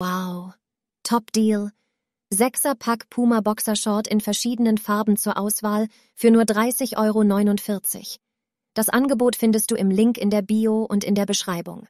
Wow. Top Deal. Sechser-Pack Puma Boxershort in verschiedenen Farben zur Auswahl für nur 30,49 Euro. Das Angebot findest du im Link in der Bio und in der Beschreibung.